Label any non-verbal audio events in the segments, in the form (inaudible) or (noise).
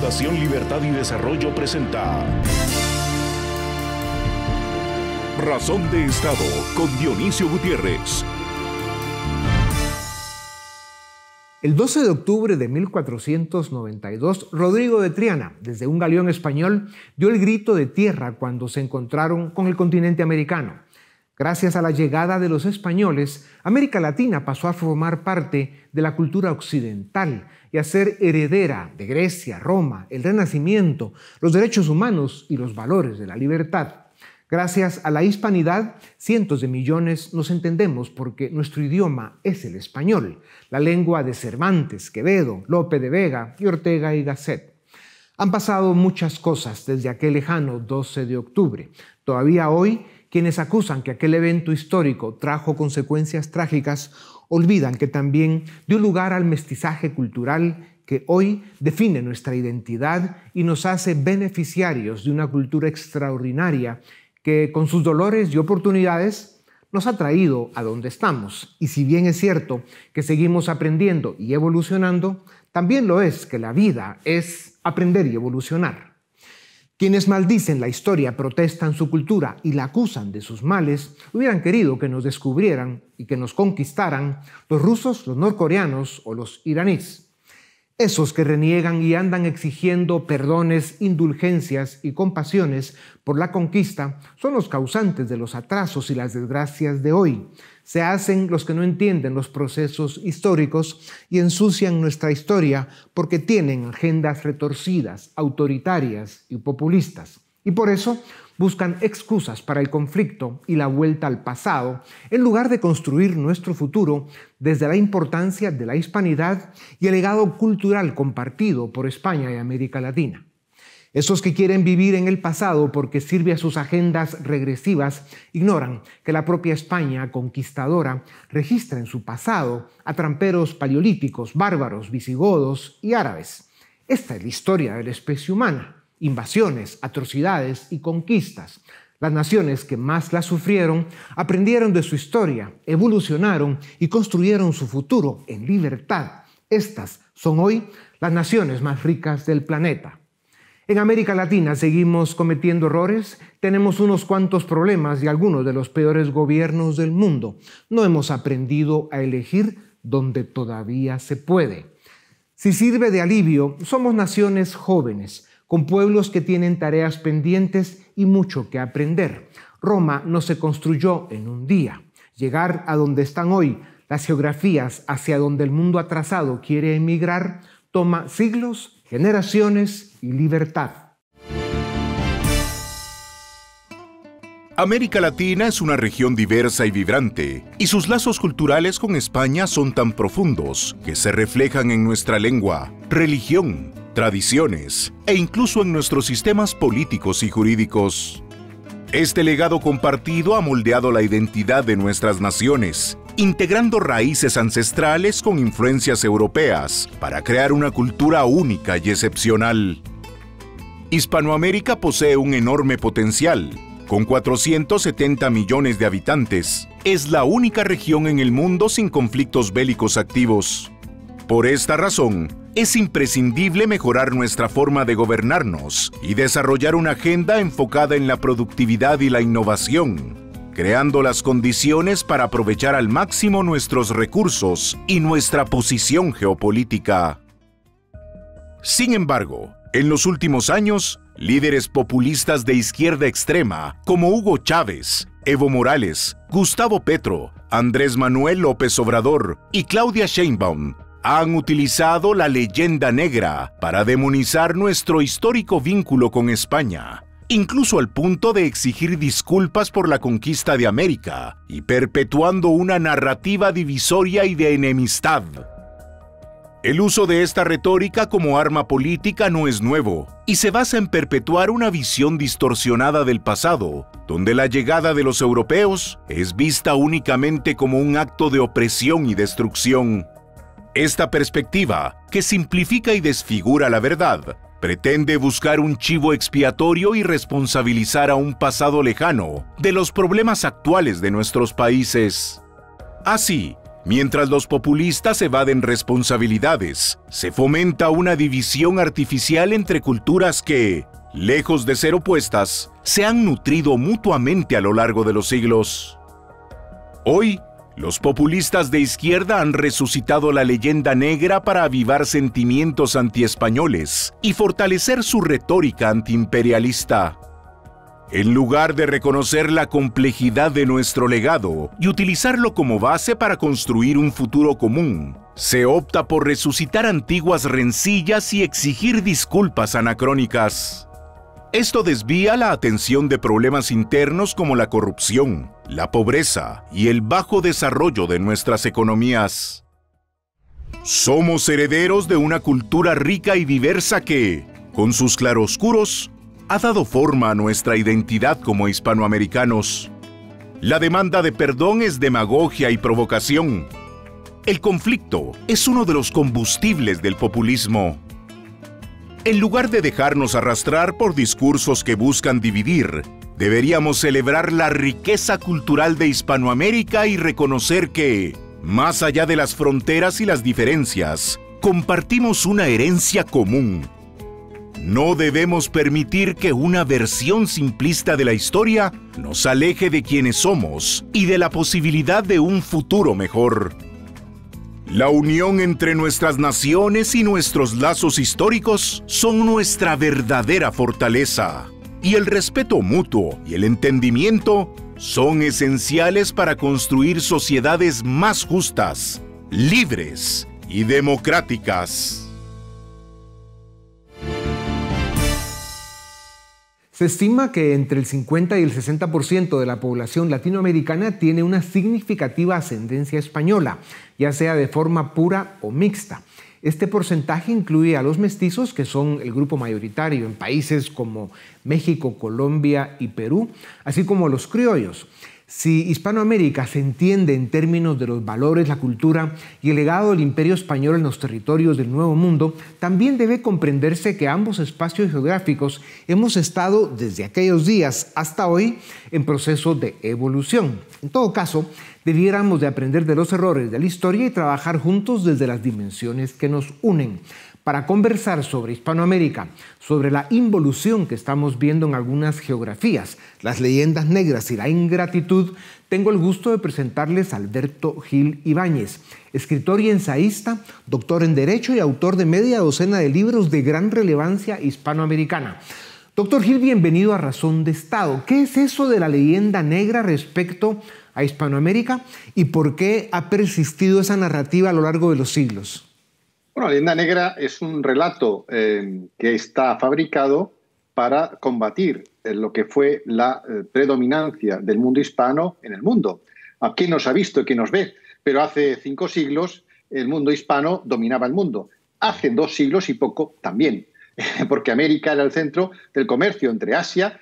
Fundación Libertad y Desarrollo presenta Razón de Estado con Dionisio Gutiérrez. El 12 de octubre de 1492, Rodrigo de Triana, desde un galeón español, dio el grito de tierra cuando se encontraron con el continente americano. Gracias a la llegada de los españoles, América Latina pasó a formar parte de la cultura occidental y a ser heredera de Grecia, Roma, el Renacimiento, los derechos humanos y los valores de la libertad. Gracias a la hispanidad, cientos de millones nos entendemos porque nuestro idioma es el español, la lengua de Cervantes, Quevedo, Lope de Vega y Ortega y Gasset. Han pasado muchas cosas desde aquel lejano 12 de octubre. Todavía hoy quienes acusan que aquel evento histórico trajo consecuencias trágicas olvidan que también dio lugar al mestizaje cultural que hoy define nuestra identidad y nos hace beneficiarios de una cultura extraordinaria que con sus dolores y oportunidades nos ha traído a donde estamos. Y si bien es cierto que seguimos aprendiendo y evolucionando, también lo es que la vida es aprender y evolucionar. Quienes maldicen la historia, protestan su cultura y la acusan de sus males, hubieran querido que nos descubrieran y que nos conquistaran los rusos, los norcoreanos o los iraníes. Esos que reniegan y andan exigiendo perdones, indulgencias y compasiones por la conquista son los causantes de los atrasos y las desgracias de hoy. Se hacen los que no entienden los procesos históricos y ensucian nuestra historia porque tienen agendas retorcidas, autoritarias y populistas. Y por eso buscan excusas para el conflicto y la vuelta al pasado, en lugar de construir nuestro futuro desde la importancia de la hispanidad y el legado cultural compartido por España y América Latina. Esos que quieren vivir en el pasado porque sirve a sus agendas regresivas ignoran que la propia España conquistadora registra en su pasado a tramperos paleolíticos, bárbaros, visigodos y árabes. Esta es la historia de la especie humana invasiones, atrocidades y conquistas. Las naciones que más las sufrieron aprendieron de su historia, evolucionaron y construyeron su futuro en libertad. Estas son hoy las naciones más ricas del planeta. En América Latina seguimos cometiendo errores, tenemos unos cuantos problemas y algunos de los peores gobiernos del mundo. No hemos aprendido a elegir donde todavía se puede. Si sirve de alivio, somos naciones jóvenes, con pueblos que tienen tareas pendientes y mucho que aprender. Roma no se construyó en un día. Llegar a donde están hoy las geografías hacia donde el mundo atrasado quiere emigrar toma siglos, generaciones y libertad. América Latina es una región diversa y vibrante, y sus lazos culturales con España son tan profundos que se reflejan en nuestra lengua, religión, tradiciones e incluso en nuestros sistemas políticos y jurídicos. Este legado compartido ha moldeado la identidad de nuestras naciones, integrando raíces ancestrales con influencias europeas para crear una cultura única y excepcional. Hispanoamérica posee un enorme potencial, con 470 millones de habitantes, es la única región en el mundo sin conflictos bélicos activos. Por esta razón, es imprescindible mejorar nuestra forma de gobernarnos y desarrollar una agenda enfocada en la productividad y la innovación, creando las condiciones para aprovechar al máximo nuestros recursos y nuestra posición geopolítica. Sin embargo, en los últimos años, Líderes populistas de izquierda extrema como Hugo Chávez, Evo Morales, Gustavo Petro, Andrés Manuel López Obrador y Claudia Sheinbaum han utilizado la leyenda negra para demonizar nuestro histórico vínculo con España, incluso al punto de exigir disculpas por la conquista de América y perpetuando una narrativa divisoria y de enemistad el uso de esta retórica como arma política no es nuevo y se basa en perpetuar una visión distorsionada del pasado, donde la llegada de los europeos es vista únicamente como un acto de opresión y destrucción. Esta perspectiva, que simplifica y desfigura la verdad, pretende buscar un chivo expiatorio y responsabilizar a un pasado lejano de los problemas actuales de nuestros países. Así, Mientras los populistas evaden responsabilidades, se fomenta una división artificial entre culturas que, lejos de ser opuestas, se han nutrido mutuamente a lo largo de los siglos. Hoy, los populistas de izquierda han resucitado la leyenda negra para avivar sentimientos antiespañoles y fortalecer su retórica antiimperialista. En lugar de reconocer la complejidad de nuestro legado y utilizarlo como base para construir un futuro común, se opta por resucitar antiguas rencillas y exigir disculpas anacrónicas. Esto desvía la atención de problemas internos como la corrupción, la pobreza y el bajo desarrollo de nuestras economías. Somos herederos de una cultura rica y diversa que, con sus claroscuros, ha dado forma a nuestra identidad como hispanoamericanos. La demanda de perdón es demagogia y provocación. El conflicto es uno de los combustibles del populismo. En lugar de dejarnos arrastrar por discursos que buscan dividir, deberíamos celebrar la riqueza cultural de Hispanoamérica y reconocer que, más allá de las fronteras y las diferencias, compartimos una herencia común no debemos permitir que una versión simplista de la historia nos aleje de quienes somos y de la posibilidad de un futuro mejor. La unión entre nuestras naciones y nuestros lazos históricos son nuestra verdadera fortaleza, y el respeto mutuo y el entendimiento son esenciales para construir sociedades más justas, libres y democráticas. Se estima que entre el 50 y el 60% de la población latinoamericana tiene una significativa ascendencia española, ya sea de forma pura o mixta. Este porcentaje incluye a los mestizos, que son el grupo mayoritario en países como México, Colombia y Perú, así como a los criollos. Si Hispanoamérica se entiende en términos de los valores, la cultura y el legado del imperio español en los territorios del Nuevo Mundo, también debe comprenderse que ambos espacios geográficos hemos estado desde aquellos días hasta hoy en proceso de evolución. En todo caso, debiéramos de aprender de los errores de la historia y trabajar juntos desde las dimensiones que nos unen para conversar sobre Hispanoamérica, sobre la involución que estamos viendo en algunas geografías, las leyendas negras y la ingratitud, tengo el gusto de presentarles a Alberto Gil Ibáñez, escritor y ensayista, doctor en Derecho y autor de media docena de libros de gran relevancia hispanoamericana. Doctor Gil, bienvenido a Razón de Estado. ¿Qué es eso de la leyenda negra respecto a Hispanoamérica y por qué ha persistido esa narrativa a lo largo de los siglos? Bueno, Leyenda Negra es un relato eh, que está fabricado para combatir eh, lo que fue la eh, predominancia del mundo hispano en el mundo. ¿A quién nos ha visto y quién nos ve? Pero hace cinco siglos el mundo hispano dominaba el mundo. Hace dos siglos y poco también, (laughs) porque América era el centro del comercio entre Asia,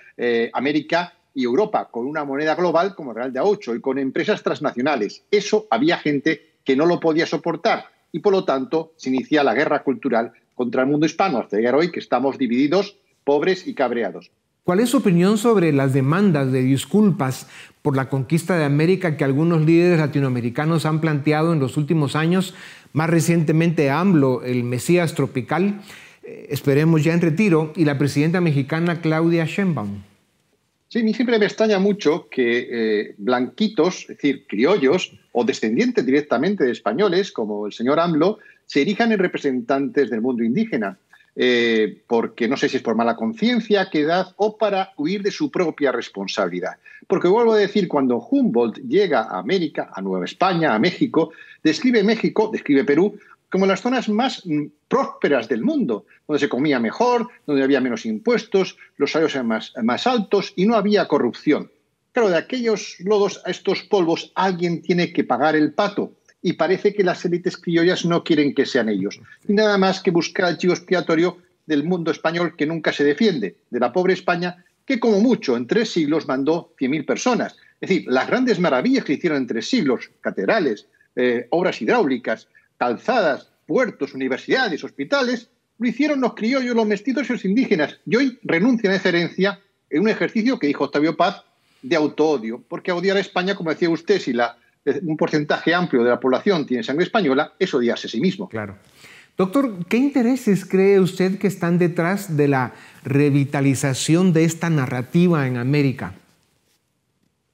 América y Europa, con una moneda global como Real de A8 y con empresas transnacionales. Eso había gente que no lo podía soportar y por lo tanto se inicia la guerra cultural contra el mundo hispano, hasta llegar hoy que estamos divididos, pobres y cabreados. ¿Cuál es su opinión sobre las demandas de disculpas por la conquista de América que algunos líderes latinoamericanos han planteado en los últimos años, más recientemente AMLO, el Mesías Tropical, eh, esperemos ya en retiro, y la presidenta mexicana Claudia Sheinbaum? Y a mí siempre me extraña mucho que eh, blanquitos, es decir, criollos o descendientes directamente de españoles, como el señor AMLO, se erijan en representantes del mundo indígena. Eh, porque no sé si es por mala conciencia, edad, o para huir de su propia responsabilidad. Porque vuelvo a decir, cuando Humboldt llega a América, a Nueva España, a México, describe México, describe Perú, como las zonas más prósperas del mundo, donde se comía mejor, donde había menos impuestos, los salarios eran más, altos y no había corrupción. Claro, de aquellos lodos a estos polvos alguien tiene que pagar el pato y parece que las élites criollas no quieren que sean ellos. Y nada más que buscar el chivo expiatorio del mundo español que nunca se defiende, de la pobre España, que como mucho en tres siglos mandó 100.000 personas. Es decir, las grandes maravillas que hicieron en tres siglos, catedrales, eh, obras hidráulicas, calzadas, puertos, universidades, hospitales, lo hicieron los criollos, los mestizos y los indígenas. Y hoy renuncian a esa herencia en un ejercicio que dijo Octavio Paz de autoodio, porque odiar a España, como decía usted, si la, un porcentaje amplio de la población tiene sangre española, es odiarse a sí mismo. Claro. Doctor, ¿qué intereses cree usted que están detrás de la revitalización de esta narrativa en América?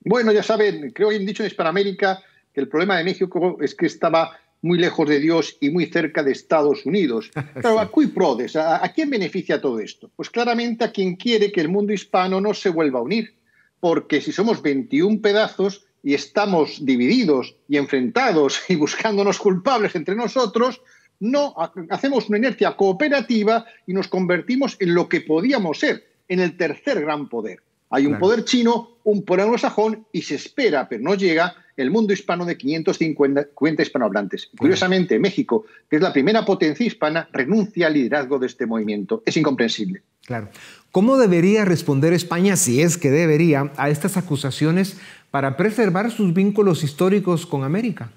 Bueno, ya saben, creo que han dicho en Hispanoamérica que el problema de México es que estaba muy lejos de Dios y muy cerca de Estados Unidos. (laughs) Pero ¿a ¿A, quién beneficia todo esto? Pues claramente a quien quiere que el mundo hispano no se vuelva a unir, porque si somos 21 pedazos y estamos divididos y enfrentados y buscándonos culpables entre nosotros, no hacemos una inercia cooperativa y nos convertimos en lo que podíamos ser, en el tercer gran poder. Hay un poder chino, un poder anglosajón y se espera, pero no llega, el mundo hispano de 550 hispanohablantes. Pues. curiosamente, México, que es la primera potencia hispana, renuncia al liderazgo de este movimiento. Es incomprensible. Claro. ¿Cómo debería responder España, si es que debería, a estas acusaciones para preservar sus vínculos históricos con América?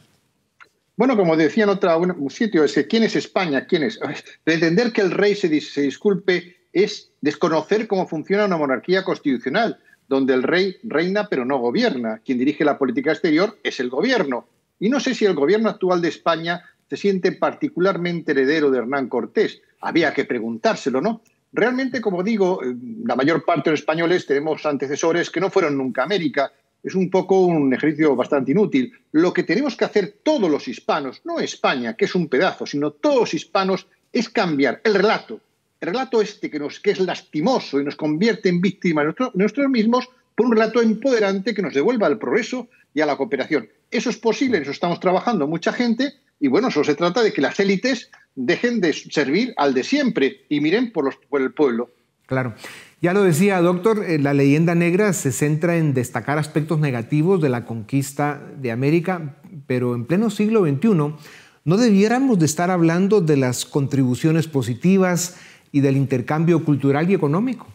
Bueno, como decía en otro sitio, es ¿quién es España? ¿Quién es? Pretender que el rey se disculpe es desconocer cómo funciona una monarquía constitucional donde el rey reina pero no gobierna. Quien dirige la política exterior es el gobierno. Y no sé si el gobierno actual de España se siente particularmente heredero de Hernán Cortés. Había que preguntárselo, ¿no? Realmente, como digo, eh, la mayor parte de los españoles tenemos antecesores que no fueron nunca a América. Es un poco un ejercicio bastante inútil. Lo que tenemos que hacer todos los hispanos, no España, que es un pedazo, sino todos los hispanos, es cambiar el relato, relato este que, nos, que es lastimoso y nos convierte en víctimas nosotros mismos por un relato empoderante que nos devuelva al progreso y a la cooperación. Eso es posible, en eso estamos trabajando mucha gente y bueno, eso se trata de que las élites dejen de servir al de siempre y miren por, los, por el pueblo. Claro. Ya lo decía, doctor, eh, la leyenda negra se centra en destacar aspectos negativos de la conquista de América, pero en pleno siglo XXI no debiéramos de estar hablando de las contribuciones positivas, y del intercambio cultural y económico.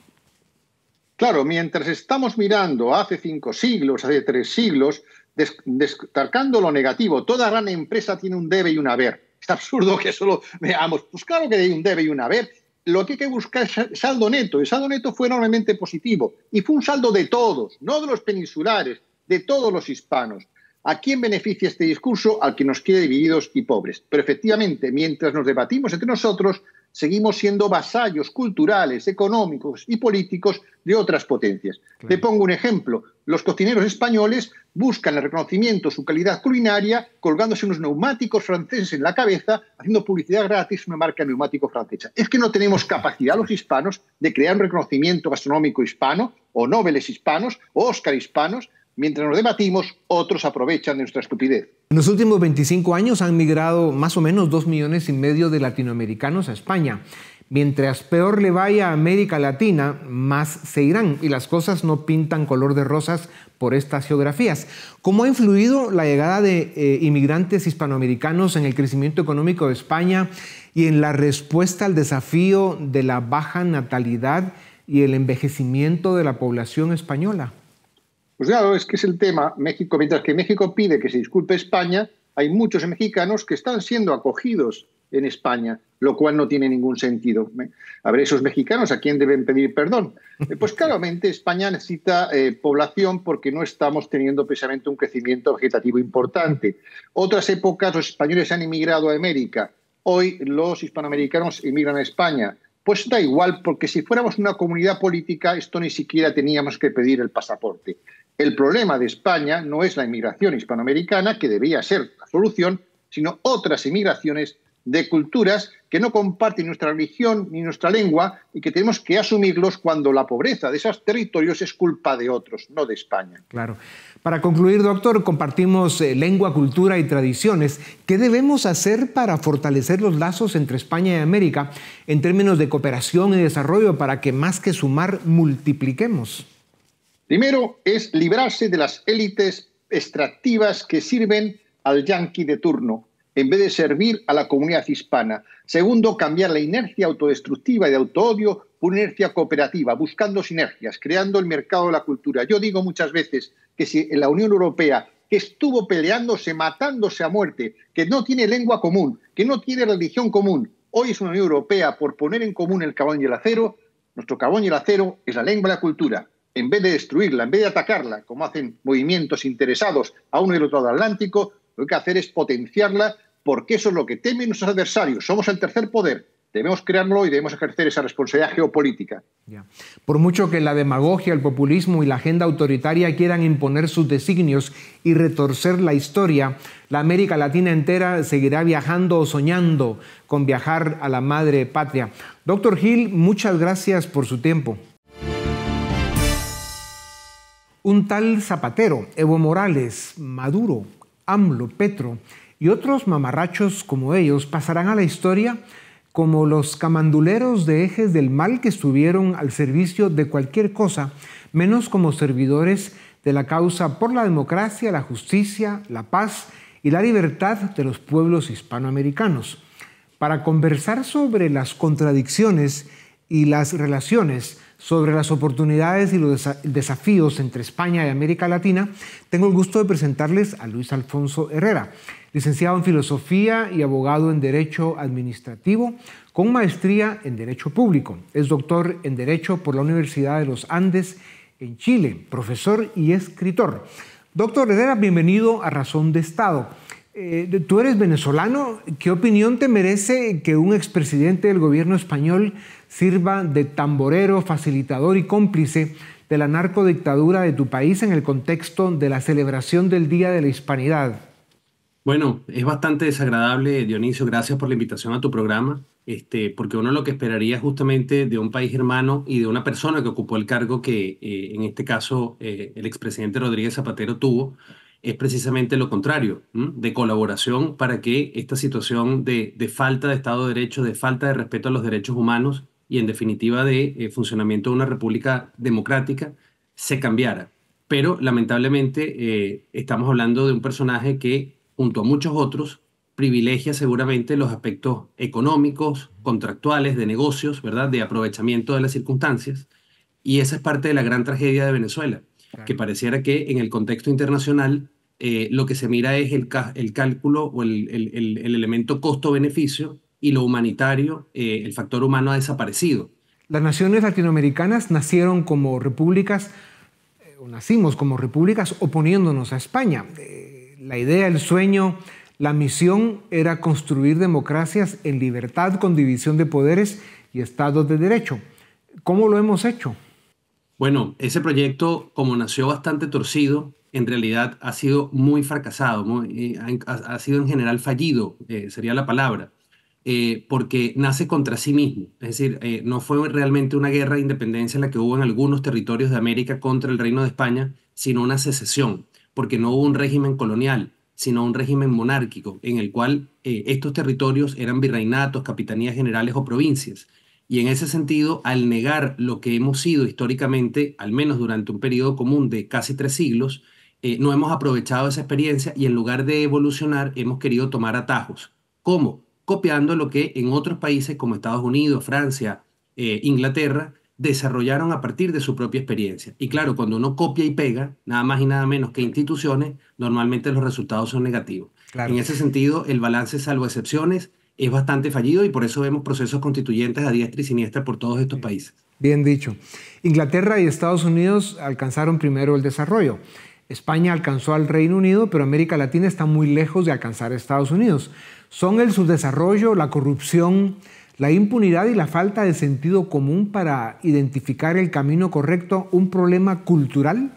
Claro, mientras estamos mirando hace cinco siglos, hace tres siglos, destacando lo negativo, toda gran empresa tiene un debe y un haber. Es absurdo que solo veamos, pues claro que hay un debe y un haber. Lo que hay que buscar es saldo neto. El saldo neto fue enormemente positivo y fue un saldo de todos, no de los peninsulares, de todos los hispanos. ¿A quién beneficia este discurso? Al que nos quiere divididos y pobres. Pero efectivamente, mientras nos debatimos entre nosotros, seguimos siendo vasallos culturales, económicos y políticos de otras potencias. Te pongo un ejemplo. Los cocineros españoles buscan el reconocimiento de su calidad culinaria colgándose unos neumáticos franceses en la cabeza, haciendo publicidad gratis una marca neumático francesa. Es que no tenemos capacidad los hispanos de crear un reconocimiento gastronómico hispano, o Nobeles hispanos, o Oscar hispanos, Mientras nos debatimos, otros aprovechan de nuestra estupidez. En los últimos 25 años han migrado más o menos 2 millones y medio de latinoamericanos a España. Mientras peor le vaya a América Latina, más se irán y las cosas no pintan color de rosas por estas geografías. ¿Cómo ha influido la llegada de eh, inmigrantes hispanoamericanos en el crecimiento económico de España y en la respuesta al desafío de la baja natalidad y el envejecimiento de la población española? Pues claro, es que es el tema, México, mientras que México pide que se disculpe España, hay muchos mexicanos que están siendo acogidos en España, lo cual no tiene ningún sentido. ¿eh? A ver, esos mexicanos, ¿a quién deben pedir perdón? Eh, pues (laughs) claramente España necesita eh, población porque no estamos teniendo precisamente un crecimiento vegetativo importante. Otras épocas los españoles han emigrado a América, hoy los hispanoamericanos emigran a España. Pues da igual, porque si fuéramos una comunidad política, esto ni siquiera teníamos que pedir el pasaporte. El problema de España no es la inmigración hispanoamericana, que debía ser la solución, sino otras inmigraciones de culturas que no comparten nuestra religión ni nuestra lengua y que tenemos que asumirlos cuando la pobreza de esos territorios es culpa de otros, no de España. Claro. Para concluir, doctor, compartimos eh, lengua, cultura y tradiciones. ¿Qué debemos hacer para fortalecer los lazos entre España y América en términos de cooperación y desarrollo para que más que sumar, multipliquemos? Primero es librarse de las élites extractivas que sirven al yanqui de turno, en vez de servir a la comunidad hispana. Segundo, cambiar la inercia autodestructiva y de autoodio por inercia cooperativa, buscando sinergias, creando el mercado de la cultura. Yo digo muchas veces que si en la Unión Europea, que estuvo peleándose, matándose a muerte, que no tiene lengua común, que no tiene religión común, hoy es una Unión Europea por poner en común el carbón y el acero, nuestro carbón y el acero es la lengua de la cultura en vez de destruirla, en vez de atacarla, como hacen movimientos interesados a uno y otro lado del Atlántico, lo que hay que hacer es potenciarla porque eso es lo que temen nuestros adversarios. Somos el tercer poder. Debemos crearlo y debemos ejercer esa responsabilidad geopolítica. Por mucho que la demagogia, el populismo y la agenda autoritaria quieran imponer sus designios y retorcer la historia, la América Latina entera seguirá viajando o soñando con viajar a la madre patria. Doctor Hill, muchas gracias por su tiempo. Un tal Zapatero, Evo Morales, Maduro, AMLO, Petro y otros mamarrachos como ellos pasarán a la historia como los camanduleros de ejes del mal que estuvieron al servicio de cualquier cosa, menos como servidores de la causa por la democracia, la justicia, la paz y la libertad de los pueblos hispanoamericanos. Para conversar sobre las contradicciones y las relaciones sobre las oportunidades y los desafíos entre España y América Latina, tengo el gusto de presentarles a Luis Alfonso Herrera, licenciado en Filosofía y abogado en Derecho Administrativo, con maestría en Derecho Público. Es doctor en Derecho por la Universidad de los Andes en Chile, profesor y escritor. Doctor Herrera, bienvenido a Razón de Estado. Eh, tú eres venezolano, ¿qué opinión te merece que un expresidente del gobierno español sirva de tamborero, facilitador y cómplice de la narcodictadura de tu país en el contexto de la celebración del Día de la Hispanidad. Bueno, es bastante desagradable, Dionisio. Gracias por la invitación a tu programa, este, porque uno lo que esperaría justamente de un país hermano y de una persona que ocupó el cargo que eh, en este caso eh, el expresidente Rodríguez Zapatero tuvo, es precisamente lo contrario, de colaboración para que esta situación de falta de Estado de Derecho, de falta de respeto a los derechos humanos y en definitiva de eh, funcionamiento de una república democrática se cambiara. Pero lamentablemente eh, estamos hablando de un personaje que, junto a muchos otros, privilegia seguramente los aspectos económicos, contractuales, de negocios, ¿verdad? De aprovechamiento de las circunstancias. Y esa es parte de la gran tragedia de Venezuela, que pareciera que en el contexto internacional eh, lo que se mira es el, el cálculo o el, el, el elemento costo-beneficio y lo humanitario, eh, el factor humano ha desaparecido. Las naciones latinoamericanas nacieron como repúblicas, eh, o nacimos como repúblicas oponiéndonos a España. Eh, la idea, el sueño, la misión era construir democracias en libertad, con división de poderes y estados de derecho. ¿Cómo lo hemos hecho? Bueno, ese proyecto, como nació bastante torcido, en realidad ha sido muy fracasado, ha, sido en general fallido, sería la palabra. Eh, porque nace contra sí mismo. Es decir, eh, no fue realmente una guerra de independencia en la que hubo en algunos territorios de América contra el Reino de España, sino una secesión, porque no hubo un régimen colonial, sino un régimen monárquico, en el cual eh, estos territorios eran virreinatos, capitanías generales o provincias. Y en ese sentido, al negar lo que hemos sido históricamente, al menos durante un periodo común de casi tres siglos, no hemos aprovechado esa experiencia y en lugar de evolucionar, hemos querido tomar atajos. ¿Cómo? copiando lo que en otros países como Estados Unidos, Francia, eh, Inglaterra, desarrollaron a partir de su propia experiencia. Y claro, cuando uno copia y pega, nada más y nada menos que instituciones, normalmente los resultados son negativos. En ese sentido, el balance, salvo excepciones, es bastante fallido y por eso vemos procesos constituyentes a diestra y siniestra por todos estos países. Bien dicho. Inglaterra y Estados Unidos alcanzaron primero el desarrollo. España alcanzó al Reino Unido, pero América Latina está muy lejos de alcanzar a Estados Unidos son el subdesarrollo, la corrupción, la impunidad y la falta de sentido común para identificar el camino correcto, un problema cultural?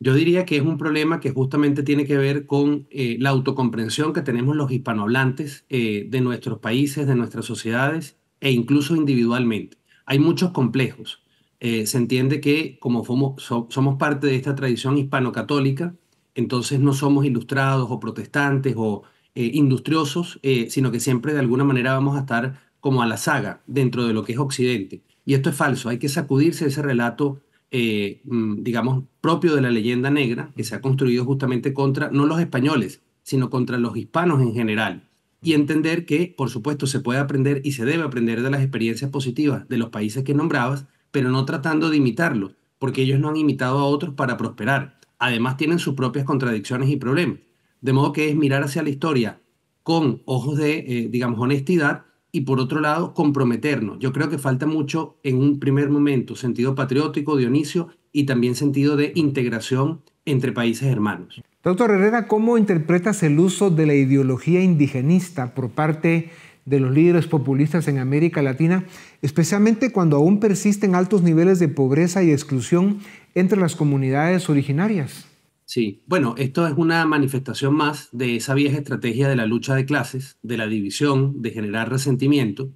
Yo diría que es un problema que justamente tiene que ver con eh, la autocomprensión que tenemos los hispanohablantes eh, de nuestros países, de nuestras sociedades e incluso individualmente. Hay muchos complejos. Eh, se entiende que como somos parte de esta tradición hispano católica, entonces no somos ilustrados o protestantes o eh, industriosos, eh, sino que siempre de alguna manera vamos a estar como a la saga dentro de lo que es Occidente. Y esto es falso, hay que sacudirse ese relato, eh, mm, digamos, propio de la leyenda negra, que se ha construido justamente contra, no los españoles, sino contra los hispanos en general. Y entender que, por supuesto, se puede aprender y se debe aprender de las experiencias positivas de los países que nombrabas, pero no tratando de imitarlos, porque ellos no han imitado a otros para prosperar. Además, tienen sus propias contradicciones y problemas. De modo que es mirar hacia la historia con ojos de, eh, digamos, honestidad y por otro lado, comprometernos. Yo creo que falta mucho en un primer momento, sentido patriótico, Dionisio, y también sentido de integración entre países hermanos. Doctor Herrera, ¿cómo interpretas el uso de la ideología indigenista por parte de los líderes populistas en América Latina, especialmente cuando aún persisten altos niveles de pobreza y exclusión entre las comunidades originarias? Sí, bueno, esto es una manifestación más de esa vieja estrategia de la lucha de clases, de la división, de generar resentimiento.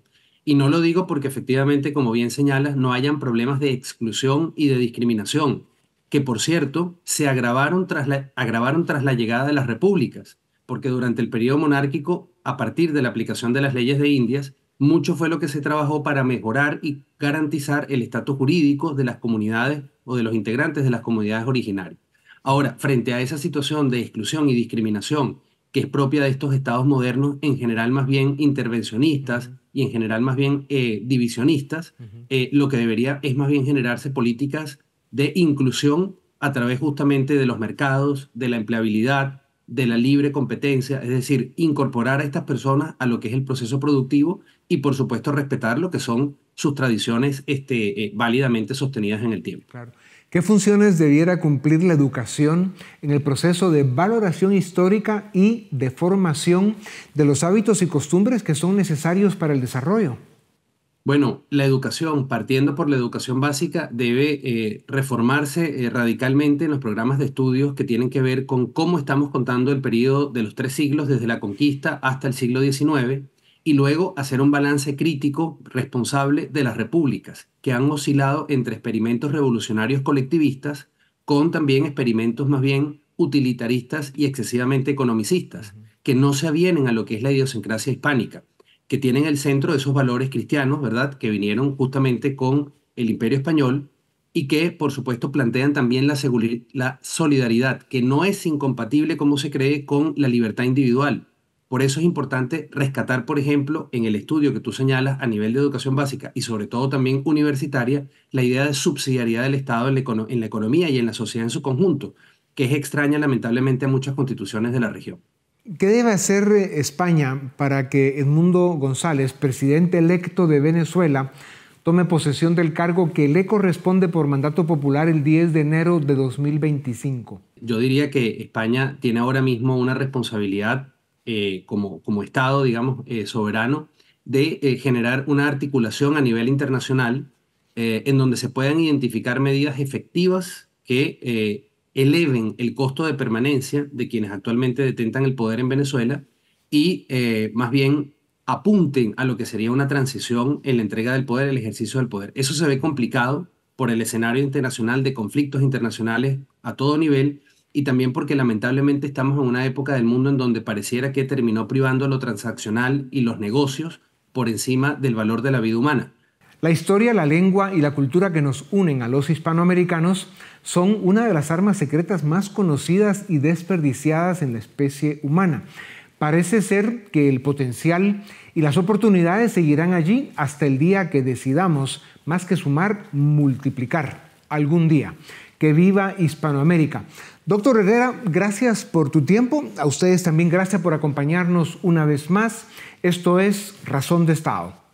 Y no lo digo porque efectivamente, como bien señalas, no hayan problemas de exclusión y de discriminación, que por cierto se agravaron tras la, agravaron tras la llegada de las repúblicas, porque durante el periodo monárquico, a partir de la aplicación de las leyes de Indias, mucho fue lo que se trabajó para mejorar y garantizar el estatus jurídico de las comunidades o de los integrantes de las comunidades originarias. Ahora, frente a esa situación de exclusión y discriminación que es propia de estos estados modernos, en general más bien intervencionistas y en general más bien eh, divisionistas, eh, lo que debería es más bien generarse políticas de inclusión a través justamente de los mercados, de la empleabilidad, de la libre competencia, es decir, incorporar a estas personas a lo que es el proceso productivo y por supuesto respetar lo que son sus tradiciones este, eh, válidamente sostenidas en el tiempo. Claro. ¿Qué funciones debiera cumplir la educación en el proceso de valoración histórica y de formación de los hábitos y costumbres que son necesarios para el desarrollo? Bueno, la educación, partiendo por la educación básica, debe eh, reformarse eh, radicalmente en los programas de estudios que tienen que ver con cómo estamos contando el periodo de los tres siglos, desde la conquista hasta el siglo XIX, y luego hacer un balance crítico responsable de las repúblicas, que han oscilado entre experimentos revolucionarios colectivistas con también experimentos más bien utilitaristas y excesivamente economicistas, que no se avienen a lo que es la idiosincrasia hispánica, que tienen el centro de esos valores cristianos, ¿verdad?, que vinieron justamente con el imperio español y que, por supuesto, plantean también la, la solidaridad, que no es incompatible, como se cree, con la libertad individual, por eso es importante rescatar, por ejemplo, en el estudio que tú señalas a nivel de educación básica y sobre todo también universitaria, la idea de subsidiariedad del Estado en la, economía y en la sociedad en su conjunto, que es extraña lamentablemente a muchas constituciones de la región. ¿Qué debe hacer eh, España para que Edmundo González, presidente electo de Venezuela, tome posesión del cargo que le corresponde por mandato popular el 10 de enero de 2025? Yo diría que España tiene ahora mismo una responsabilidad eh, como, como Estado, digamos, eh, soberano, de eh, generar una articulación a nivel internacional en donde se puedan identificar medidas efectivas que eleven el costo de permanencia de quienes actualmente detentan el poder en Venezuela y más bien apunten a lo que sería una transición en la entrega del poder, el ejercicio del poder. Eso se ve complicado por el escenario internacional de conflictos internacionales a todo nivel y también porque lamentablemente estamos en una época del mundo en donde pareciera que terminó privando lo transaccional y los negocios por encima del valor de la vida humana. La historia, la lengua y la cultura que nos unen a los hispanoamericanos son una de las armas secretas más conocidas y desperdiciadas en la especie humana. Parece ser que el potencial y las oportunidades seguirán allí hasta el día que decidamos, más que sumar, multiplicar algún día. Que viva Hispanoamérica. Doctor Herrera, gracias por tu tiempo. A ustedes también gracias por acompañarnos una vez más. Esto es Razón de Estado.